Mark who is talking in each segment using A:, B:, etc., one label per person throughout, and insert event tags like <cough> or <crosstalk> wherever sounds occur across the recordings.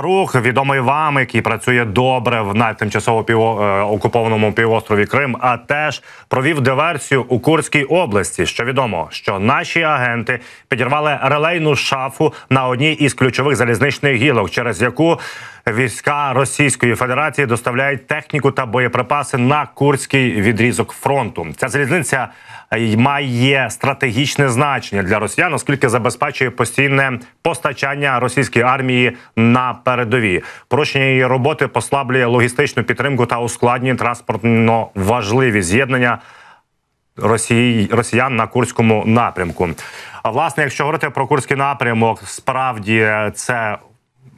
A: рух відомий вам, який працює добре в на тимчасово піво е, окупованому півострові Крим, а теж провів диверсію у Курській області. Що відомо, що наші агенти підірвали релейну шафу на одній із ключових залізничних гілок, через яку війська Російської Федерації доставляють техніку та боєприпаси на курський відрізок фронту. Ця залізниця е, має стратегічне значення для росіян, оскільки забезпечує постійне постачання російської армії на передові. Прощення її роботи послаблює логістичну підтримку та ускладнює транспортно важливі з'єднання. Росії Росіян на курському напрямку. А власне, якщо говорити про курський напрямок, справді е, це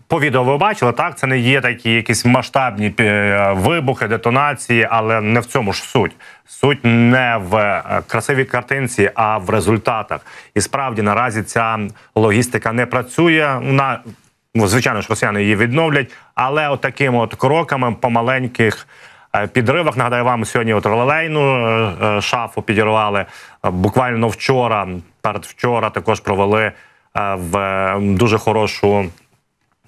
A: по відео ви бачили, так це не є такі якісь масштабні е, вибухи, детонації, але не в цьому ж суть. Суть не в е, красивій картинці, а в результатах. І справді наразі ця логістика не працює. Вона ну, звичайно ж росіяни її відновлять, але от такими от кроками по маленьких. Е, підривах нагадаю вам сьогодні тролейну шафу підірвали буквально вчора. передвчора також провели в дуже хорошу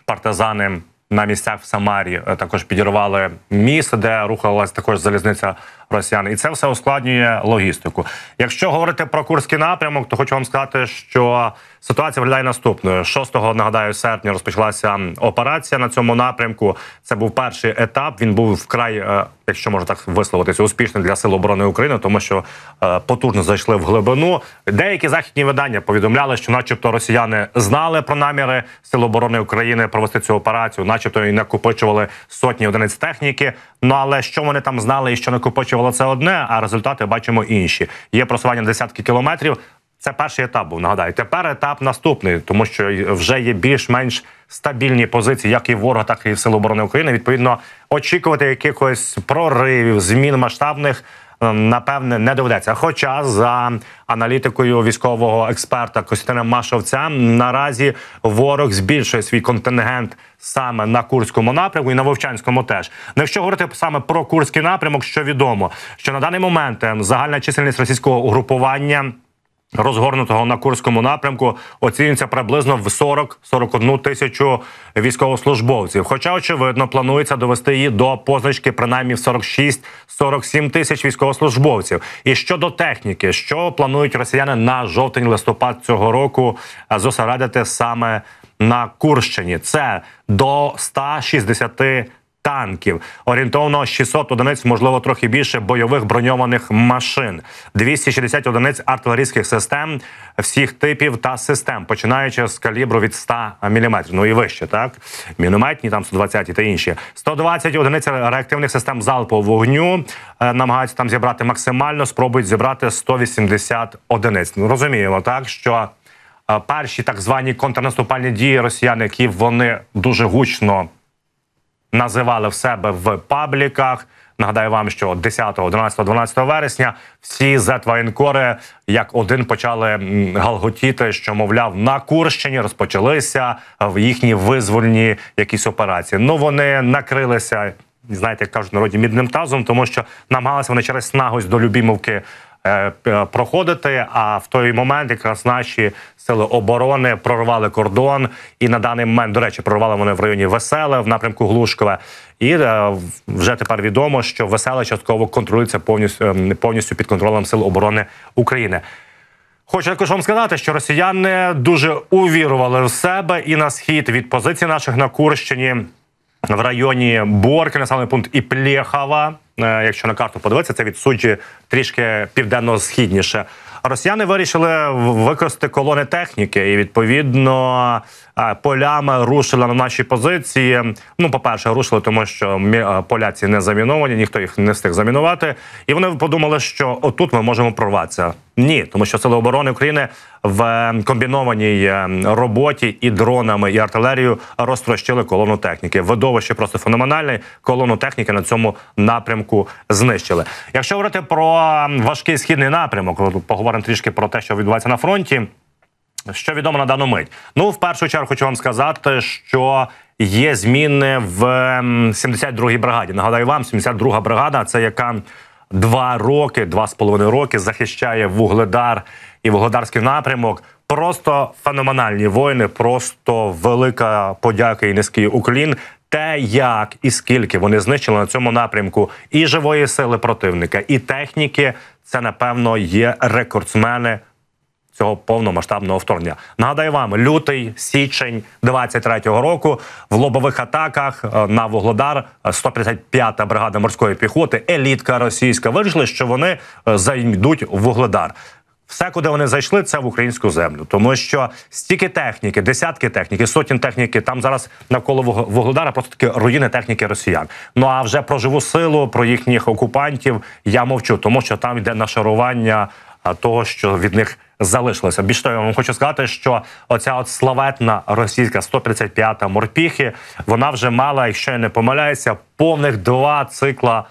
A: партизани на місцях в Самарі е, також підірвали місце, де рухалась також залізниця росіян, і це все ускладнює логістику. Якщо говорити про курський напрямок, то хочу вам сказати, що ситуація виглядає наступною. 6, нагадаю серпня розпочалася операція на цьому напрямку. Це був перший етап. Він був вкрай, е, якщо можна так висловитися, успішним для сил оборони України, тому що е, потужно зайшли в глибину. Деякі західні видання повідомляли, що, начебто, росіяни знали про наміри сил оборони України провести цю операцію, начебто і накопичували сотні одиниць техніки. Ну але що вони там знали і що накопичували, озвучувала це одне, а результати бачимо інші. Є просування десятки кілометрів. Це перший етап був нагадаю. Тепер етап наступний, тому що вже є більш-менш стабільні позиції, як і ворога, так і в силу оборони України. Відповідно, очікувати якихось проривів, змін масштабних. Ем, напевне не доведеться. Хоча за аналітикою військового експерта Костянтина Машовця наразі ворог збільшує свій контингент саме на курському напрямку і на Вовчанському теж. Ну, якщо говорити саме про курський напрямок, що відомо, що на даний момент ем, загальна чисельність російського угрупування розгорнутого на курському напрямку, оцінюється приблизно в 40-41 тисячу військовослужбовців. Хоча очевидно планується довести її до позначки, принаймні в 46-47 тисяч військовослужбовців. І щодо техніки, що планують росіяни на жовтень-листопад цього року е, зосередити саме на Курщині, це до 160 танків, орієнтовно 600 одиниць, можливо, трохи більше бойових броньованих машин, 260 одиниць артилерійських систем всіх типів та систем, починаючи з калібру від 100 мм, ну і вище, так мінометні, там 120 та інші, 120 одиниць реактивних систем залпового вогню е, намагаються там зібрати максимально, спробують зібрати 180 одиниць. Ну, розуміємо, так що. Е, перші так звані контрнаступальні дії росіян, які вони дуже гучно називали в себе в пабліках. Нагадаю вам, що 10, 11, 12 вересня всі зетвоєнкори як один почали галготіти, що мовляв на Курщині розпочалися в їхні визвольні якісь операції. Ну вони накрилися. Знаєте, як кажуть народі мідним тазом, тому що намагалися вони через нагось до Любімовки Е, проходити. А в той момент якраз наші сили оборони прорвали кордон, і на даний момент, до речі, прорвали вони в районі Веселе в напрямку Глушкове. І е, вже тепер відомо, що Веселе частково контролюється повністю ем, повністю під контролем сил оборони України. Хочу також вам сказати, що росіяни дуже увірували в себе і на схід від позиції наших на Курщині в районі Борки, населений пункт Іплєхова. Е, якщо на карту подивитися, це від суджі трішки південно-східніше. Росіяни вирішили використати колони техніки, і відповідно е, полями рушили на наші позиції. Ну, по перше, рушили, тому що е, поляці не заміновані, ніхто їх не встиг замінувати. І вони подумали, що отут ми можемо прорватися. Ні, тому що сили оборони України в ем, комбінованій ем, роботі і дронами і артилерією розтрощили колону техніки. Видовище просто феноменальне. Колону техніки на цьому напрямку знищили. Якщо говорити про ем, важкий східний напрямок, поговоримо трішки про те, що відбувається на фронті. Що відомо на дану мить? Ну, в першу чергу хочу вам сказати, що є зміни в 72-й бригаді. Нагадаю вам, 72-га бригада це яка два роки, два з половиною роки захищає Вугледар і Вугледарський напрямок. Просто феноменальні воїни, просто велика подяка і низький уклін. Те, як і скільки вони знищили на цьому напрямку і живої сили противника, і техніки, це напевно є рекордсмени цього повномасштабного вторгнення. Нагадаю вам, лютий січень 23-го року в лобових атаках е, на Воглодар 155-та е, бригада морської піхоти, елітка російська, вирішили, що вони е, зайдуть вугледар. Воглодар. Все, куди вони зайшли, це в українську землю, тому що стільки техніки, десятки техніки, сотні техніки там зараз навколо вугледара, просто такі руїни техніки росіян. Ну а вже про живу силу, про їхніх окупантів я мовчу, тому що там йде нашарування того, що від них Залишилися Більш того, я вам хочу сказати, що оця от славетна російська 135-та морпіхи, вона вже мала, якщо я не помиляюся, повних два цикла.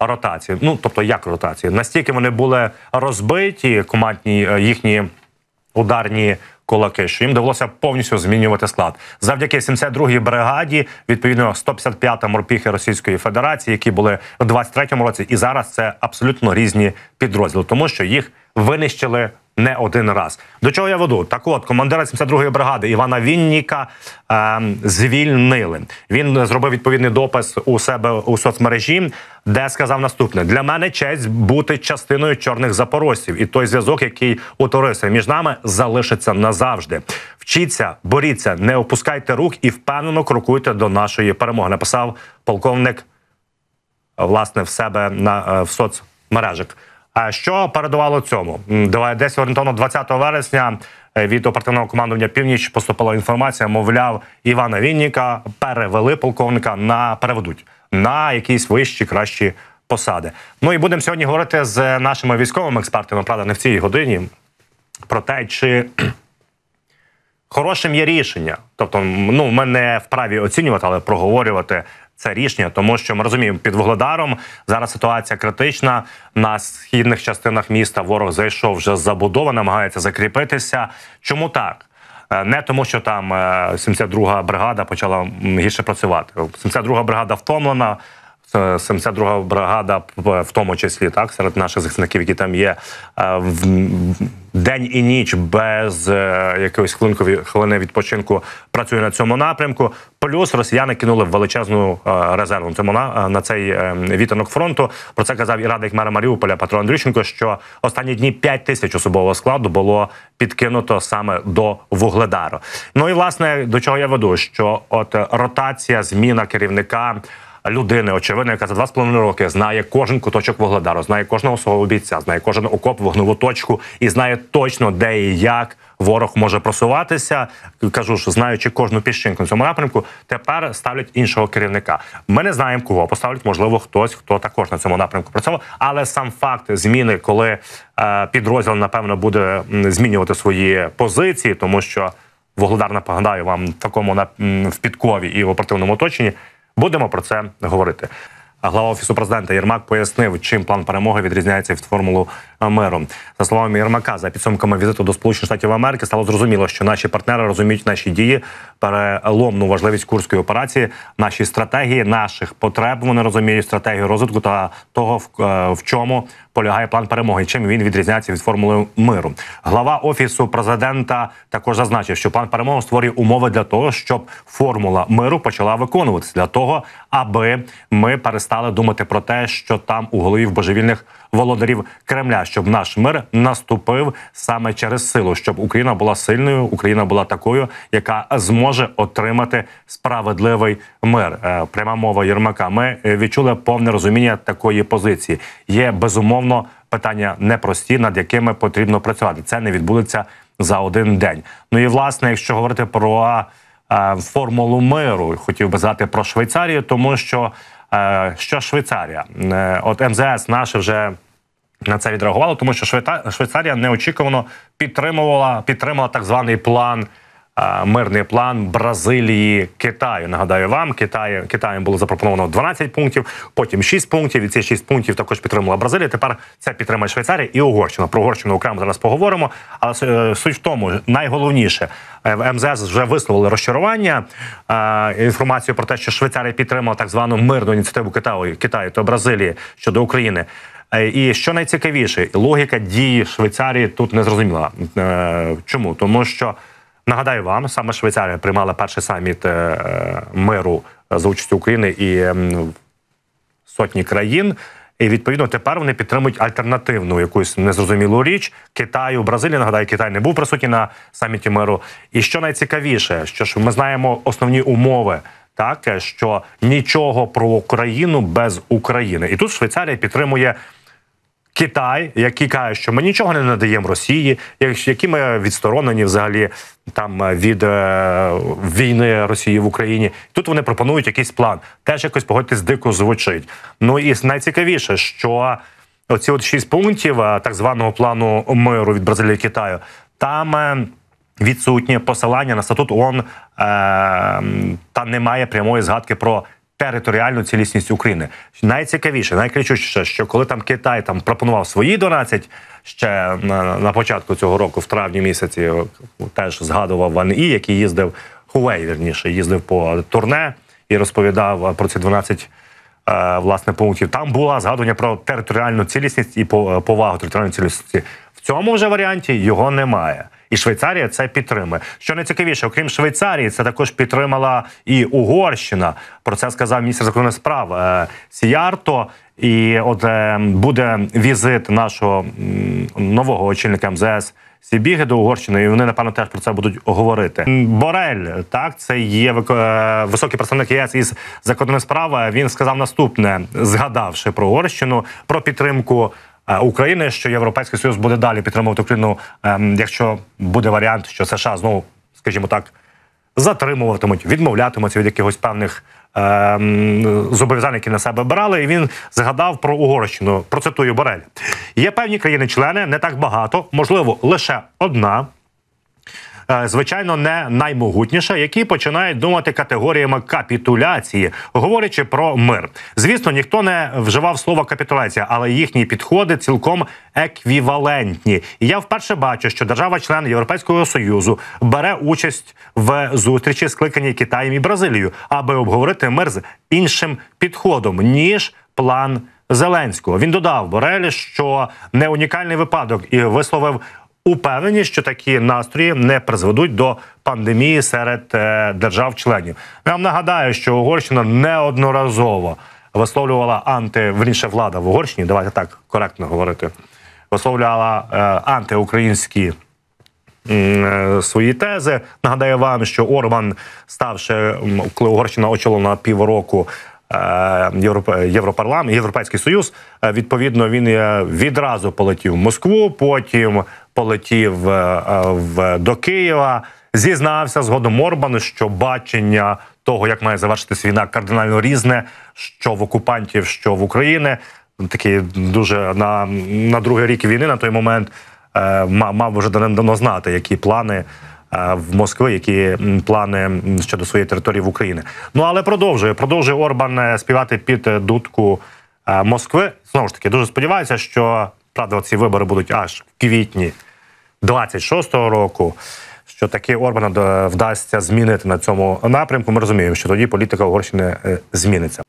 A: Ротації, ну тобто як ротації, настільки вони були розбиті командні е, їхні ударні кулаки, що їм довелося повністю змінювати склад завдяки 72-й бригаді. Відповідно 155-та морпіхи Російської Федерації, які були в 23-му році, і зараз це абсолютно різні підрозділи, тому що їх винищили не один раз. До чого я веду? Так, от командира 72-ї бригади Івана Вінніка е, звільнили. Він зробив відповідний допис у себе у соцмережі, де сказав наступне: для мене честь бути частиною чорних запорожців, і той зв'язок, який утворився між нами, залишиться назавжди. Вчіться, боріться, не опускайте рук і впевнено крокуйте до нашої перемоги. Написав полковник власне в себе на е, в соцмережах. А що передувало цьому? десь орієнтовно 20 вересня е, від оперативного командування північ поступила інформація. Мовляв, Івана Вінніка перевели полковника на переведуть на якісь вищі кращі посади. Ну і будемо сьогодні говорити з е, нашими військовими експертами. Правда, не в цій годині про те, чи <clears throat> хорошим є рішення. Тобто, ну ми не вправі оцінювати, але проговорювати це рішення, тому що ми розуміємо, під Вугледаром зараз ситуація критична на східних частинах міста. Ворог зайшов вже забудова, намагається закріпитися. Чому так? Е, не тому, що там 72-га е, бригада почала гірше працювати. 72-га бригада втомлена. 72-га е, бригада, в тому числі так, серед наших захисників, які там є е, в день і ніч без е, якоїсь хвилинкові хвилини відпочинку, працює на цьому напрямку. Плюс росіяни кинули величезну резерву. Цьому на, на цей вітернок фронту. Про це казав і радник мера Маріуполя Петро Андрющенко. Що останні дні 5 тисяч особового складу було підкинуто саме до Вугледару. Ну і власне до чого я веду, що от ротація, зміна керівника людини, очевидно, яка за два з половиною роки знає кожен куточок Вогледару, знає кожного свого бійця, знає кожен окоп вогневу точку і знає точно де і як ворог може просуватися. Кажу ж, знаючи кожну піщинку на цьому напрямку, тепер ставлять іншого керівника. Ми не знаємо, кого поставлять. Можливо, хтось хто також на цьому напрямку працював, але сам факт зміни, коли е, підрозділ напевно буде змінювати свої позиції, тому що. Вогледар нагадаю вам такому на в підкові і в оперативному оточенні Будемо про це говорити. Глава офісу президента Єрмак пояснив, чим план перемоги відрізняється від формулу Миром За словами Єрмака, за підсумками візиту до Сполучених Штатів Америки стало зрозуміло, що наші партнери розуміють наші дії, переломну важливість курської операції, наші стратегії, наших потреб. Вони розуміють стратегію розвитку та того, в е, чому полягає план перемоги. Чим він відрізняється від формули миру. Глава офісу президента також зазначив, що план перемоги створює умови для того, щоб формула миру почала виконуватися для того, аби ми перестали думати про те, що там у голові в божевільних володарів Кремля щоб наш мир наступив саме через силу, щоб Україна була сильною, Україна була такою, яка зможе отримати справедливий мир. Е, пряма мова Єрмака. Ми е, відчули повне розуміння такої позиції. Є безумовно питання непрості, над якими потрібно працювати. Це не відбудеться за один день. Ну і власне, якщо говорити про е, формулу миру, хотів би згадати про Швейцарію, тому що що Швейцарія, от МЗС, наше вже. На це відреагувало, тому що Швейцарія неочікувано підтримувала підтримала так званий план, мирний план Бразилії Китаю. Нагадаю вам, Китай, Китаєм було запропоновано 12 пунктів, потім 6 пунктів. І ці 6 пунктів також підтримала Бразилія. Тепер це підтримує Швейцарія і Угорщина. Про Угорщину окремо зараз поговоримо. Але е, суть в тому, найголовніше е, в МЗС вже висловили розчарування е, інформацію про те, що Швейцарія підтримала так звану мирну ініціативу Китаю Китаю та Бразилії щодо України. Е, і що найцікавіше, логіка дії Швейцарії тут не зрозуміла. Е, чому? Тому що нагадаю вам, саме Швейцарія приймала перший саміт е, миру за участю України і сотні країн. І відповідно тепер вони підтримують альтернативну якусь незрозумілу річ Китаю, Бразилії. Нагадаю, Китай не був присутній на саміті миру. І що найцікавіше, що ж ми знаємо основні умови, так що нічого про Україну без України, і тут Швейцарія підтримує. Китай, який каже, що ми нічого не надаємо Росії, які ми відсторонені взагалі там е, від е, війни Росії в Україні. Тут вони пропонують якийсь план. Теж якось погодьтесь дико звучить. Ну і найцікавіше, що оці от шість пунктів е, так званого плану миру від Бразилії і Китаю там. Е, Відсутнє посилання на статут ООН, е, та немає прямої згадки про територіальну цілісність України. Найцікавіше, найкричучіше, що коли там Китай там пропонував свої 12 ще на, на початку цього року, в травні місяці, теж згадував Ван І, який їздив Хувей, верніше їздив по турне і розповідав про ці 12 е, Власне, пунктів там була згадування про територіальну цілісність і повагу територіальної цілісності. В цьому вже варіанті його немає і Швейцарія це підтримує. Що найцікавіше, окрім Швейцарії, це також підтримала і Угорщина. Про це сказав міністр закордонних справ е, Сіярто. І от е, буде візит нашого нового очільника МЗС. Сібіги до Угорщини, і вони напевно теж про це будуть говорити. Борель так це є е, високий представник ЄС із закордонних справ. Він сказав наступне, згадавши про Угорщину, про підтримку України, що Європейський Союз буде далі підтримувати Україну, ем, якщо буде варіант, що США знову, скажімо так, затримуватимуть, відмовлятимуться від якихось певних ем, зобов'язань, які на себе брали. І він згадав про Угорщину. Процитую Борель. Є певні країни-члени, не так багато, можливо, лише одна. Е, звичайно не наймогутніша, які починають думати категоріями капітуляції, говорячи про мир. Звісно, ніхто не вживав слово капітуляція, але їхні підходи цілком еквівалентні. І я вперше бачу, що держава-член Європейського союзу бере участь в зустрічі, скликаній Китаєм і Бразилією, аби обговорити мир з іншим підходом ніж план. Зеленського він додав Борелі, що не унікальний випадок, і висловив упевнені, що такі настрої не призведуть до пандемії серед е, держав-членів. Я вам нагадаю, що Угорщина неодноразово висловлювала антивніше влада в Угорщині. Давайте так коректно говорити. Висловляла е, антиукраїнські е, свої тези. Нагадаю вам, що Орбан, ставши коли Угорщина очолила півроку е, Європарламент, Європейський Союз. Е, відповідно, він е, відразу полетів в Москву. Потім полетів е, е, в до Києва. Зізнався згодом Орбан, що бачення того, як має завершитись війна, кардинально різне, що в окупантів, що в України. Такий дуже на на другий рік війни на той момент е, мав уже давно знати, які плани е, в Москви, які плани щодо своєї території в Україні. Ну але продовжує продовжує Орбан співати під дудку Москви. Знову ж таки, дуже сподіваюся, що правда, ці вибори будуть аж в квітні. 26-го року. Що таки Орбана е, вдасться змінити на цьому напрямку? Ми розуміємо, що тоді політика Угорщини е, зміниться.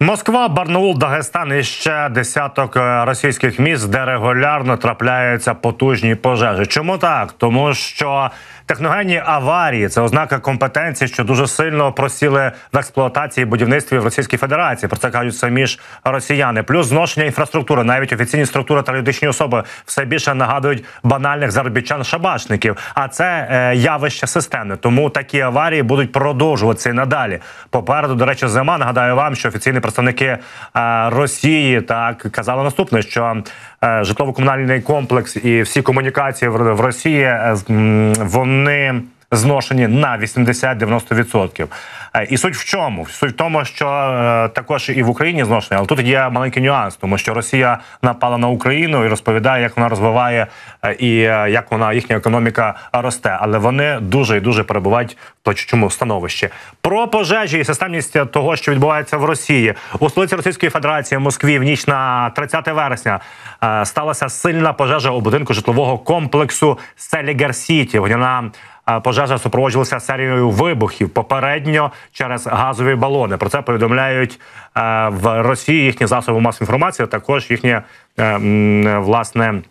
A: Москва, Барнаул, Дагестан і ще десяток е, російських міст, де регулярно трапляються потужні пожежі. Чому так? Тому що Техногенні аварії це ознака компетенції, що дуже сильно просіли в експлуатації будівництві в Російській Федерації. Про це кажуть самі ж росіяни. Плюс зношення інфраструктури, навіть офіційні структури та юридичні особи все більше нагадують банальних заробітчан шабашників. А це е, явище системне. Тому такі аварії будуть продовжуватися і надалі. Попереду, до речі, зима нагадаю вам, що офіційні представники е, Росії так казали наступне, що. Е, житлово-комунальний комплекс і всі комунікації в Росії е, вони зношені на 80-90%. Е, і суть в чому? Суть в тому, що е, також і в Україні зношені, але тут є маленький нюанс, тому що Росія напала на Україну і розповідає, як вона розвиває е, і як вона їхня економіка росте. Але вони дуже і дуже перебувають в точчому становищі. Про пожежі і системність того, що відбувається в Росії у столиці Російської Федерації Москві в ніч на 30 вересня сталася сильна пожежа у будинку житлового комплексу Селігер-Сіті. Вона пожежа супроводжувалася серією вибухів попередньо через газові балони. Про це повідомляють е, в Росії їхні засоби масової інформації, а також їхнє е, власне.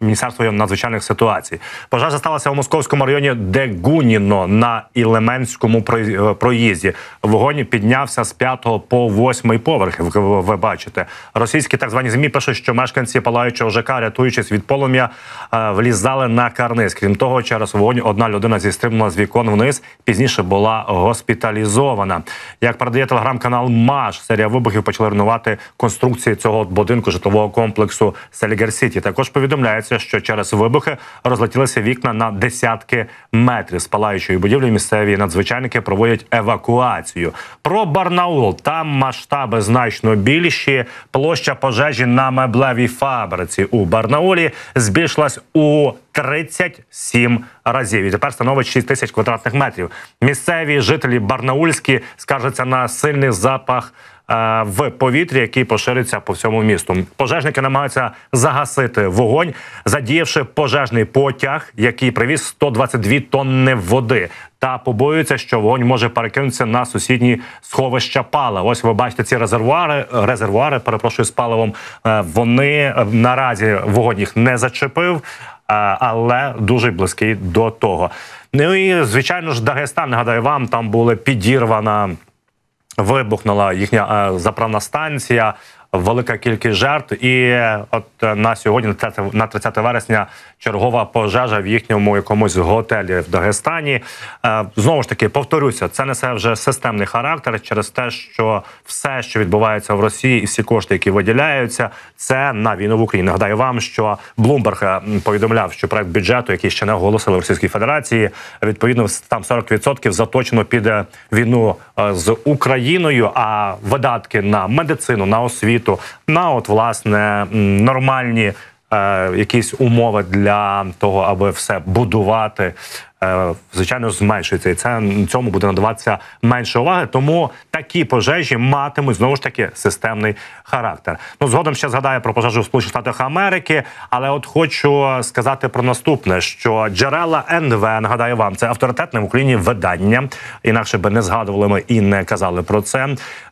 A: Міністерство надзвичайних ситуацій пожежа сталася у московському районі Дегуніно на Ілеменському е, проїзді. Вогонь піднявся з 5 по 8 поверх. Ви бачите, російські так звані змі пишуть, що мешканці палаючого ЖК, рятуючись від полум'я, е, влізали на карниз. Крім того, через вогонь одна людина зістрибнула з вікон вниз. Пізніше була госпіталізована. Як передає телеграм-канал Маш, серія вибухів почали руйнувати конструкції цього будинку житлового комплексу Селігер Сіті. Також повідомляє інформація, що через вибухи розлетілися вікна на десятки метрів з палаючої будівлі. Місцеві надзвичайники проводять евакуацію. Про Барнаул там масштаби значно більші. Площа пожежі на меблевій фабриці у Барнаулі збільшилась у 37 разів і тепер становить 6 тисяч квадратних метрів. Місцеві жителі Барнаульські скаржаться на сильний запах. Е, в повітрі, який пошириться по всьому місту. Пожежники намагаються загасити вогонь, задіявши пожежний потяг, який привіз 122 тонни води. Та побоюються, що вогонь може перекинутися на сусідні сховища пала. Ось ви бачите ці резервуари. Резервуари перепрошую з паливом. Е, вони е, наразі вогонь їх не зачепив, але дуже близький до того. Ну і звичайно ж, Дагестан нагадаю вам там була підірвана. Вибухнула їхня е, заправна станція велика кількість жертв. І от на сьогодні, на 30 вересня, чергова пожежа в їхньому якомусь готелі в Дагестані. Е, знову ж таки, повторюся, це несе вже системний характер через те, що все, що відбувається в Росії, і всі кошти, які виділяються, це на війну в Україні. Нагадаю вам, що Блумберг е, повідомляв, що проект бюджету, який ще не оголосили в Російській Федерації, відповідно там 40% заточено під війну е, з Україною. А видатки на медицину, на освіту світу на от власне нормальні. Е, якісь умови для того, аби все будувати Е, звичайно зменшується, і це цьому буде надаватися менше уваги. Тому такі пожежі матимуть знову ж таки системний характер. Ну згодом ще згадаю про пожежу в Сполучених Штатах Америки, але от хочу сказати про наступне: що джерела НВ нагадаю вам це авторитетне в Україні видання, інакше би не згадували ми і не казали про це.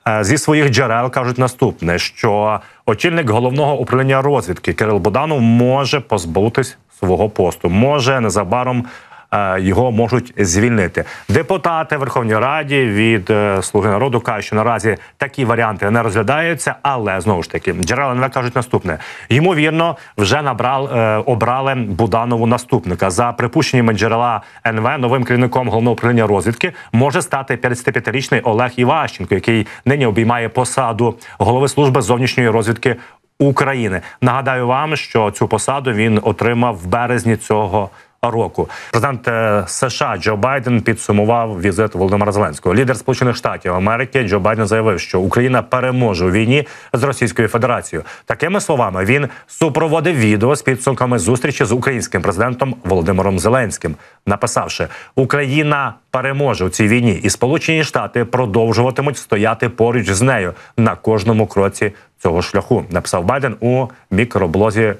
A: Е, зі своїх джерел кажуть наступне: що очільник головного управління розвідки Кирил Буданов може позбутись свого посту, може незабаром. Е, його можуть звільнити. Депутати Верховній Раді від е, слуги народу кажуть, що наразі такі варіанти не розглядаються, але знову ж таки джерела не кажуть наступне. Ймовірно, вже набрал е, обрали Буданову наступника за припущеннями джерела НВ новим керівником головного управління розвідки може стати 55-річний Олег Іващенко, який нині обіймає посаду голови служби зовнішньої розвідки. України нагадаю вам, що цю посаду він отримав в березні цього року. Президент е, США Джо Байден підсумував візит Володимира Зеленського. Лідер Сполучених Штатів Америки Джо Байден заявив, що Україна переможе у війні з Російською Федерацією. Такими словами він супроводив відео з підсумками зустрічі з українським президентом Володимиром Зеленським, написавши: Україна переможе у цій війні, і Сполучені Штати продовжуватимуть стояти поруч з нею на кожному кроці цього шляху. Написав Байден у мікроблозі.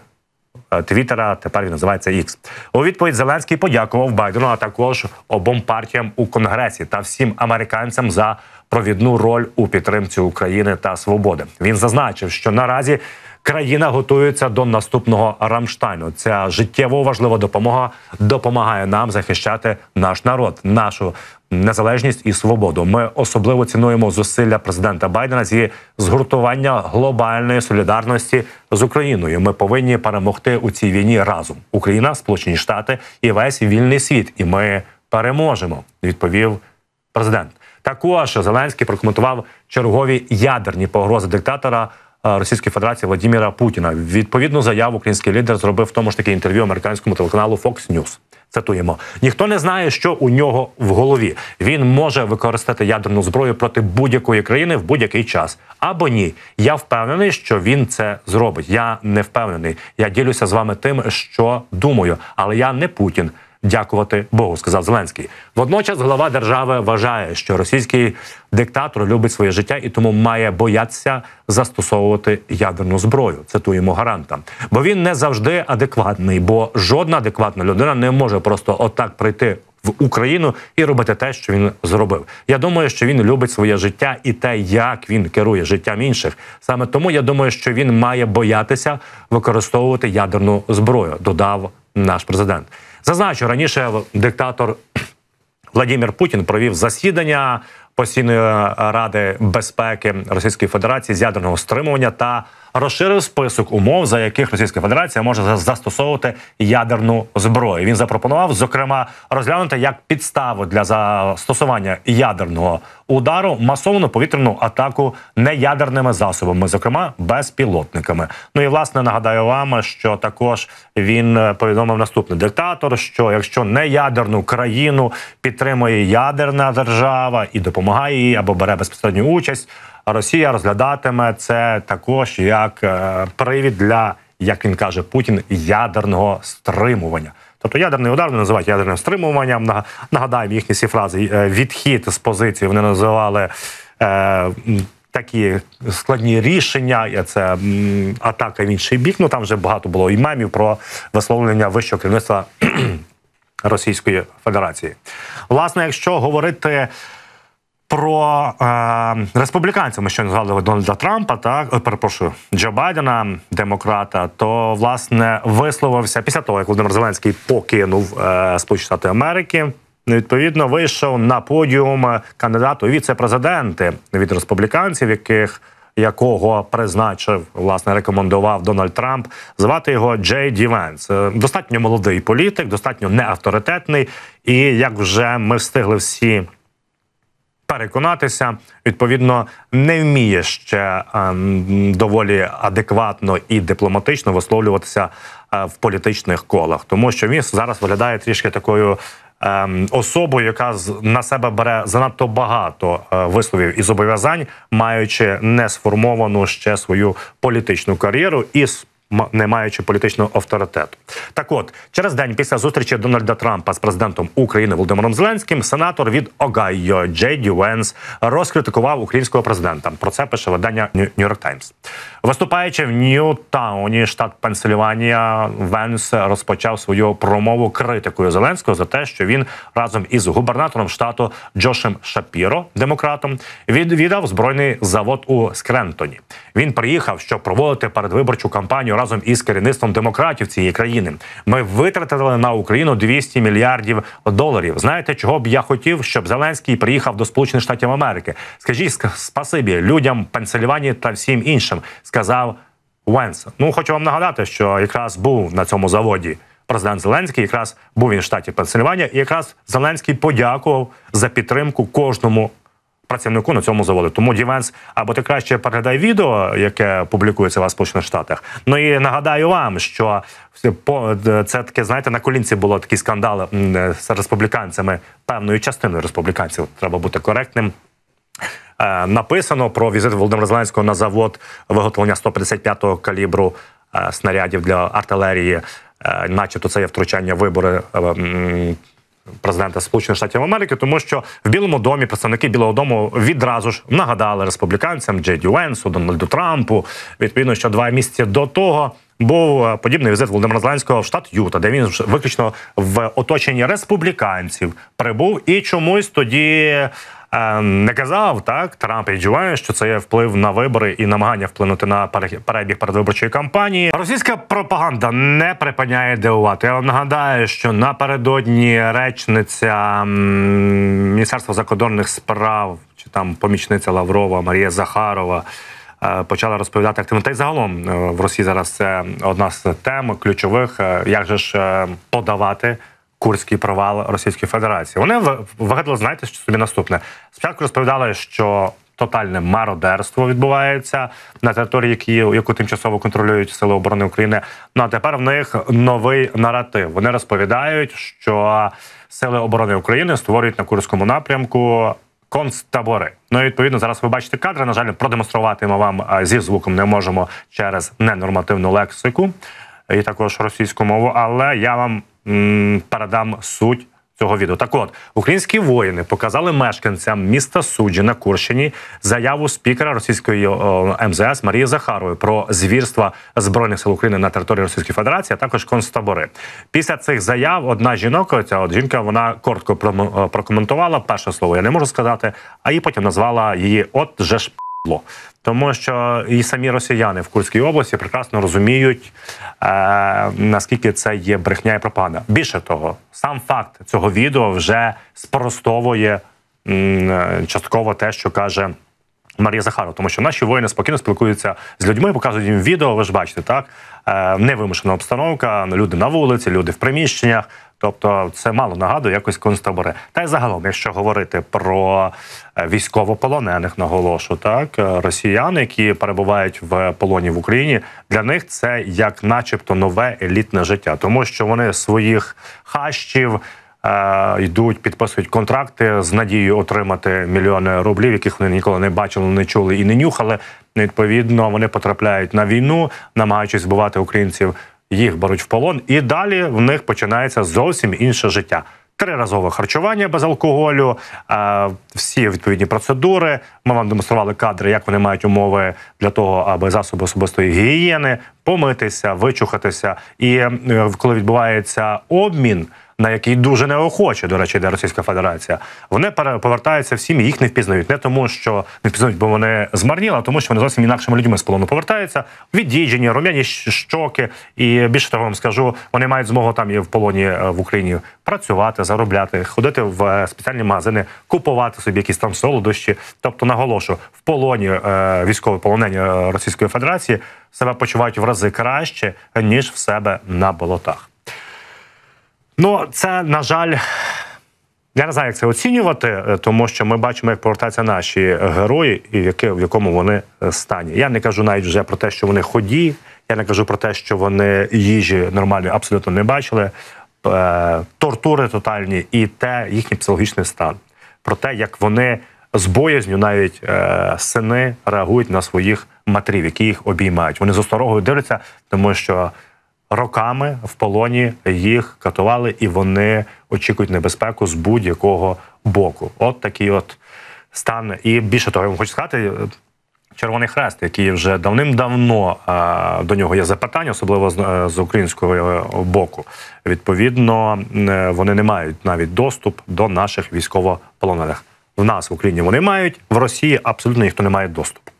A: Е, Твіттера, тепер він називається X. У відповідь Зеленський подякував Байдену, а також обом партіям у Конгресі та всім американцям за провідну роль у підтримці України та свободи. Він зазначив, що наразі країна готується до наступного Рамштайну. Ця життєво важлива допомога допомагає нам захищати наш народ, нашу незалежність і свободу. Ми особливо цінуємо зусилля президента Байдена зі згуртування глобальної солідарності з Україною. Ми повинні перемогти у цій війні разом. Україна, Сполучені Штати і весь вільний світ. І ми переможемо. Відповів президент. Також Зеленський прокоментував чергові ядерні погрози диктатора. Е, Російської Федерації Владіміра Путіна. Відповідну заяву український лідер зробив в тому ж таки інтерв'ю американському телеканалу Fox News. Цитуємо: ніхто не знає, що у нього в голові. Він може використати ядерну зброю проти будь-якої країни в будь-який час. Або ні. Я впевнений, що він це зробить. Я не впевнений. Я ділюся з вами тим, що думаю, але я не Путін дякувати Богу, сказав Зеленський. Водночас глава держави вважає, що російський диктатор любить своє життя і тому має боятися застосовувати ядерну зброю. Цитуємо гаранта, бо він не завжди адекватний, бо жодна адекватна людина не може просто отак прийти. В Україну і робити те, що він зробив. Я думаю, що він любить своє життя і те, як він керує життям інших. Саме тому я думаю, що він має боятися використовувати ядерну зброю. Додав наш президент. Зазначу раніше диктатор Владимир Путін провів засідання постійної ради безпеки Російської Федерації з ядерного стримування та розширив список умов, за яких Російська Федерація може застосовувати ядерну зброю. Він запропонував зокрема розглянути як підставу для застосування ядерного удару масовану повітряну атаку неядерними засобами, зокрема безпілотниками. Ну і власне нагадаю вам, що також він е, повідомив наступний диктатор: що якщо неядерну країну підтримує ядерна держава і допомагає їй або бере безпосередню участь. Росія розглядатиме це також як е, привід для як він каже Путін ядерного стримування. Тобто ядерний удар не називають ядерним стримуванням. Нагадаємо їхні ці фрази «Е, відхід з позиції. Вони називали е, такі складні рішення. Це м, атака в інший бік. Ну там вже багато було і мемів про висловлення вищого керівництва <clears throat> Російської Федерації. Власне, якщо говорити про е, республіканців, ми щойно згадували Дональда Трампа, так е, перепрошую Джо Байдена, демократа, то власне висловився після того, як Володимир Зеленський покинув е, Сполучені Штати Америки. Ну, відповідно, вийшов на подіум кандидату віце-президенти від республіканців, яких якого призначив власне рекомендував Дональд Трамп звати його Джей Ді Венс. Е, достатньо молодий політик, достатньо неавторитетний. І як вже ми встигли всі переконатися, відповідно, не вміє ще ем, доволі адекватно і дипломатично висловлюватися е, в політичних колах, тому що він зараз виглядає трішки такою. Ем, особою, яка на себе бере занадто багато е, висловів і зобов'язань, маючи не сформовану ще свою політичну кар'єру, і не маючи політичного авторитету. Так, от через день після зустрічі Дональда Трампа з президентом України Володимиром Зеленським сенатор від Огайо Джей Дювенс розкритикував українського президента. Про це пише видання Нью-Йорк Таймс. Виступаючи в Нью-Тауні, штат Пенсильванія, Венс розпочав свою промову критикою Зеленського за те, що він разом із губернатором штату Джошем Шапіро, демократом, відвідав збройний завод у Скрентоні. Він приїхав, щоб проводити передвиборчу кампанію разом із керівництвом демократів цієї країни. Ми витратили на Україну 200 мільярдів доларів. Знаєте, чого б я хотів, щоб Зеленський приїхав до Сполучених Штатів Америки? Скажіть спасибі людям Пенсильванії та всім іншим. Сказав Венс. Ну хочу вам нагадати, що якраз був на цьому заводі. Президент Зеленський якраз був він в штаті Пенсильванія, і якраз Зеленський подякував за підтримку кожному працівнику на цьому заводі. Тому Дівенс або ти краще передай відео, яке публікується в Сполучених Штатах. Ну і нагадаю вам, що е, це таке знаєте на колінці було такий скандал е, з республіканцями певною частиною республіканців. Треба бути коректним. Е, написано про візит Володимира Зеленського на завод виготовлення 155-го калібру снарядів для артилерії, начебто це є втручання вибори президента Сполучених Штатів Америки, тому що в Білому домі представники Білого Дому відразу ж нагадали республіканцям Джей Дюенсу, Дональду Трампу. Відповідно, що два місяці до того був е, подібний візит Володимира Зеленського в штат Юта, де він виключно в оточенні республіканців прибув і чомусь тоді. Е, не казав так Трамп і Джуває, що це є вплив на вибори і намагання вплинути на перебіг передвиборчої кампанії. Російська пропаганда не припиняє дивувати. Я вам нагадаю, що напередодні речниця міністерства закордонних справ чи там помічниця Лаврова Марія Захарова. Е, почали розповідати активно. Та й загалом е, в Росії зараз це одна з тем ключових, е, як же ж подавати курський провал Російської Федерації. Вони вигадали, знаєте, що собі наступне. Спочатку розповідали, що тотальне мародерство відбувається на території, які яку тимчасово контролюють сили оборони України. Ну а тепер в них новий наратив. Вони розповідають, що сили оборони України створюють на курському напрямку концтабори. Ну і відповідно зараз ви бачите кадри. На жаль, продемонструвати ми вам зі звуком не можемо через ненормативну лексику е, і також російську мову. Але я вам передам суть цього відео. Так от українські воїни показали мешканцям міста суджі на Курщині заяву спікера російської МЗС Марії Захарової про звірства збройних сил України на території Російської Федерації, а також концтабори. Після цих заяв одна жінка, ця от жінка, вона коротко прокоментувала перше слово. Я не можу сказати, а її потім назвала її. От же ж тому що і самі росіяни в Курській області прекрасно розуміють, е, наскільки це є брехня і пропаганда. Більше того, сам факт цього відео вже спростовує м, е, частково те, що каже. Марія Захарова, тому що наші воїни спокійно спілкуються з людьми, показують їм відео. Ви ж бачите, так Е, невимушена обстановка, ну, люди на вулиці, люди в приміщеннях. Тобто це мало нагадує якось концтабори. Та й загалом, якщо говорити про е, військовополонених, наголошу так е, росіян, які перебувають в полоні в Україні, для них це як, начебто, нове елітне життя, тому що вони своїх хащів, йдуть, підписують контракти з надією отримати мільйони рублів, яких вони ніколи не бачили, не чули і не нюхали. Відповідно, вони потрапляють на війну, намагаючись збивати українців. Їх беруть в полон, і далі в них починається зовсім інше життя. Триразове харчування без алкоголю, всі відповідні процедури. Ми вам демонстрували кадри, як вони мають умови для того, аби засоби особистої гігієни помитися, вичухатися. І е, коли відбувається обмін на який дуже неохоче, до речі, йде Російська Федерація. Вони повертаються всім і їх не впізнають. Не тому, що не впізнають, бо вони змарніли, а тому, що вони зовсім інакшими людьми з полону повертаються. Віддіджені, рум'яні щоки, і більше того вам скажу, вони мають змогу там і в полоні е, в Україні працювати, заробляти, ходити в е, спеціальні магазини, купувати собі якісь там солодощі. Тобто, наголошу в полоні е, військове полонення Російської Федерації себе почувають в рази краще ніж в себе на болотах. Ну, це на жаль. Я не знаю, як це оцінювати, е, тому що ми бачимо, як повертаються наші герої, і в в якому вони е, стані. Я не кажу навіть вже про те, що вони ході. Я не кажу про те, що вони їжі нормально абсолютно не бачили, е, тортури тотальні і те їхній психологічний стан. Про те, як вони з боязню навіть сини реагують на своїх матерів, які їх обіймають. Вони з осторогою дивляться, тому що роками в полоні їх катували, і вони очікують небезпеку з будь-якого боку. От такий от стан. І більше того, я вам хочу сказати. Червоний хрест, який вже давним-давно е, до нього є запитання, особливо з, е, з українського е, боку. Відповідно, вони не мають навіть доступ до наших військовополонених. В нас в Україні вони мають в Росії абсолютно ніхто не має доступу.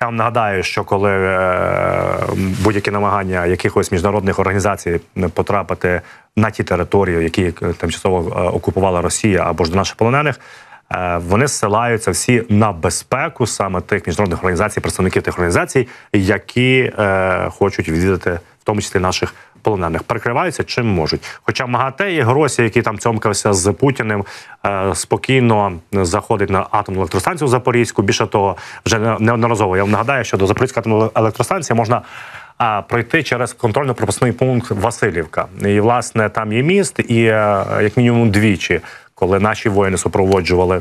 A: Я вам нагадаю, що коли е, будь-які намагання якихось міжнародних організацій потрапити на ті території, які е, тимчасово е, окупувала Росія або ж до наших полонених. Вони ссилаються всі на безпеку саме тих міжнародних організацій, представників тих організацій, які е, хочуть відвідати в тому числі наших полонених прикриваються чим можуть. Хоча МАГАТЕ і Гросі, які там цьомкався з Путіним, е, спокійно заходить на атомну електростанцію Запорізьку. Більше того, вже неодноразово я вам нагадаю, що до Запорізької атомної електростанції можна. А е, пройти через контрольно-пропускний пункт Васильівка, і власне там є міст, і е, як мінімум двічі, коли наші воїни супроводжували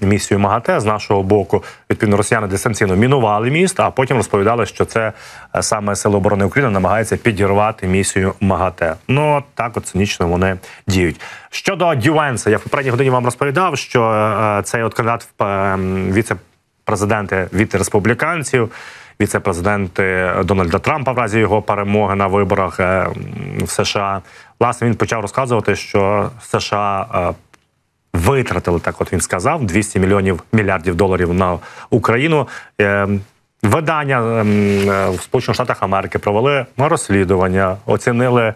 A: місію МАГАТЕ з нашого боку відповідно росіяни дистанційно мінували міст, а потім розповідали, що це е, саме Сили оборони України намагається підірвати місію МАГАТЕ. Ну так от цинічно вони діють. Щодо Дювенса, я в попередній годині вам розповідав, що е, е цей от кандидат в е, віце-президенти від республіканців. віце президент Дональда Трампа в разі його перемоги на виборах е, в США власне він почав розказувати, що США витратили так. От він сказав 200 мільйонів мільярдів доларів на Україну. Е, видання ем, е, в Сполучених Штатах Америки провели розслідування, оцінили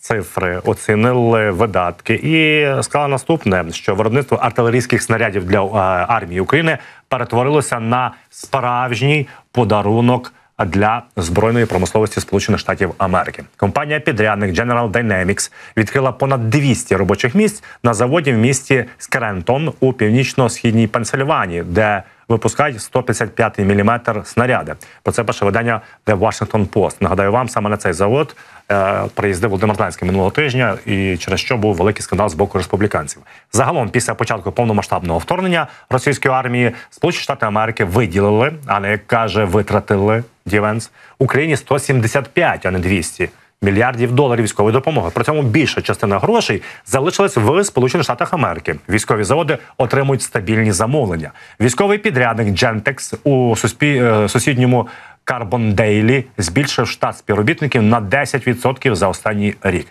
A: цифри, оцінили видатки, і сказали наступне: що виробництво артилерійських снарядів для е, армії України перетворилося на справжній подарунок для збройної промисловості Сполучених Штатів Америки. Компанія підрядник General Dynamics відкрила понад 200 робочих місць на заводі в місті Скрентон у північно-східній Пенсильванії, де випускають 155 мм снаряди. Про це перше видання The Washington Post. Нагадаю вам, саме на цей завод е, приїздив Володимир Зеленський минулого тижня, і через що був великий скандал з боку республіканців. Загалом, після початку повномасштабного вторгнення російської армії, Сполучені Штати Америки виділили, а не як каже, витратили Дівенс Україні 175, а не 200 мільярдів доларів військової допомоги. При цьому більша частина грошей залишилась в Сполучених Штатах Америки. Військові заводи отримують стабільні замовлення. Військовий підрядник Джентекс у суспі... Е, сусідньому Carbon Daily збільшив штат співробітників на 10% за останній рік.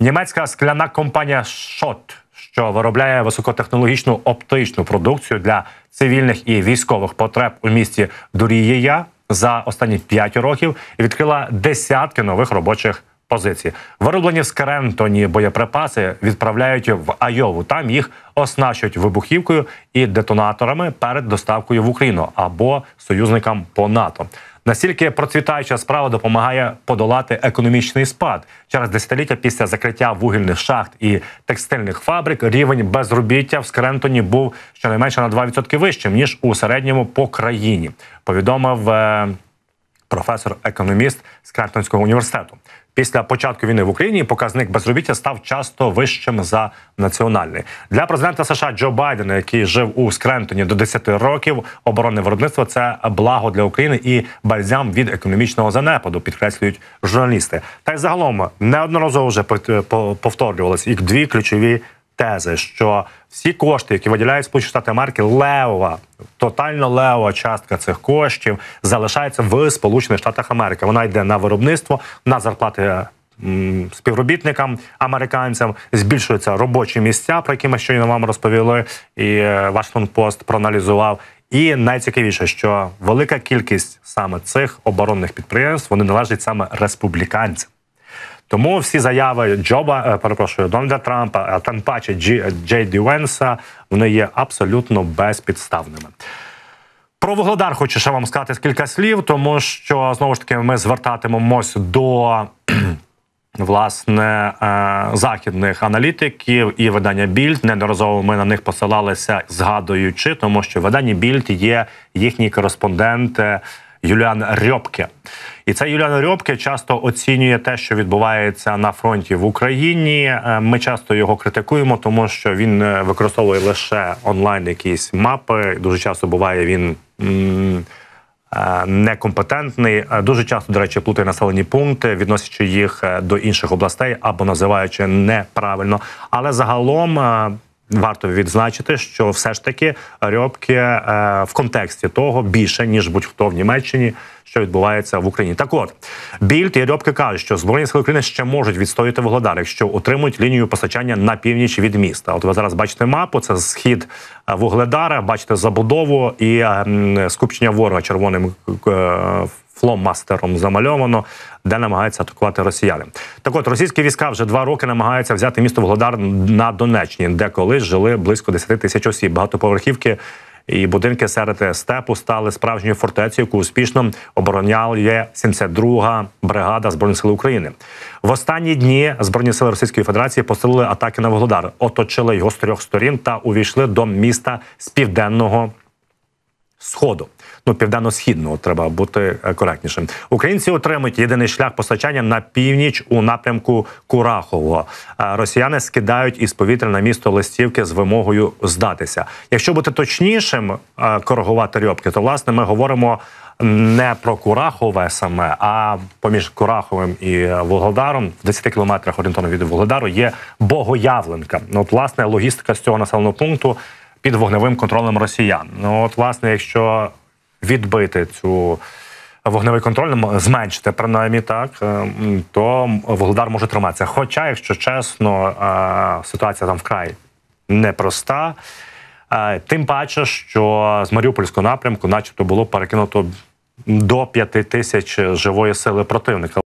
A: Німецька скляна компанія Шот. Що виробляє високотехнологічну оптичну продукцію для цивільних і військових потреб у місті Дурієя за останні 5 років і відкрила десятки нових робочих позиції. Вироблені в Карентоні боєприпаси відправляють в Айову. Там їх оснащують вибухівкою і детонаторами перед доставкою в Україну або союзникам по НАТО. Настільки процвітаюча справа допомагає подолати економічний спад через десятиліття після закриття вугільних шахт і текстильних фабрик, рівень безробіття в Скрентоні був щонайменше на 2% вищим ніж у середньому по країні. Повідомив е, професор-економіст Скрентонського університету. Після початку війни в Україні показник безробіття став часто вищим за національний для президента США Джо Байдена, який жив у Скрентоні до 10 років. Оборонне виробництво це благо для України і бальзам від економічного занепаду, підкреслюють журналісти. Та й загалом неодноразово вже повторювалися і дві ключові тези, що всі кошти, які виділяють Сполучені Штати Америки, левова, тотально левова частка цих коштів залишається в Сполучених Штатах Америки. Вона йде на виробництво, на зарплати. Е, співробітникам американцям збільшуються робочі місця, про які ми щойно вам розповіли, і е, Вашингтон Пост проаналізував. І найцікавіше, що велика кількість саме цих оборонних підприємств вони належать саме республіканцям. Тому всі заяви Джоба, е, перепрошую, Дональда Трампа, а е, тим паче Джі е, Джей Ді вони є абсолютно безпідставними. Про Вугледар хочу ще вам сказати кілька слів, тому що знову ж таки ми звертатимемось до власне західних аналітиків і видання Більд. Неодноразово ми на них посилалися, згадуючи, тому що видання Більд є їхній кореспондент Юліан Рьопке. І це Юліан Рьопке часто оцінює те, що відбувається на фронті в Україні. Е, ми часто його критикуємо, тому що він е, використовує лише онлайн якісь мапи. Дуже часто буває він. Е, некомпетентний дуже часто, до речі, плутає населені пункти, відносячи їх до інших областей або називаючи неправильно. Але загалом варто відзначити, що все ж таки Рьобки е, в контексті того більше ніж будь-хто в Німеччині, що відбувається в Україні. Так от більд і Рьобки кажуть, що збройні сили України ще можуть відстояти Вогледар, якщо отримують лінію постачання на північ від міста. От ви зараз бачите мапу. Це схід е, Вугледара, бачите забудову і ем, скупчення ворога червоним е, фломастером замальовано, де намагаються атакувати росіяни. Так от російські війська вже два роки намагаються взяти місто Вугледар на Донеччині, де колись жили близько 10 тисяч осіб. Багатоповерхівки і будинки серед степу стали справжньою фортецею, яку успішно обороняє 72-га бригада збройних сил України. В останні дні збройні сили Російської Федерації посилили атаки на Володар, оточили його з трьох сторін та увійшли до міста з південного сходу ну південно-східного треба бути е, коректнішим. Українці отримують єдиний шлях постачання на північ у напрямку Курахово. Е, росіяни скидають із повітря на місто листівки з вимогою здатися. Якщо бути точнішим, е, коригувати рьопки, то власне ми говоримо. Не про Курахове саме, а поміж Кураховим і Волгодаром в 10 кілометрах орієнтовно від Волгодару є Богоявленка. Ну, от, власне, логістика з цього населеного пункту під вогневим контролем росіян. Ну, от, власне, якщо відбити цю вогневий контроль, зменшити принаймні так, е, то Вогледар може триматися. Хоча, якщо чесно, е, ситуація там вкрай непроста. Е, тим паче, що з Маріупольського напрямку, начебто, було перекинуто до п'яти тисяч живої сили противника.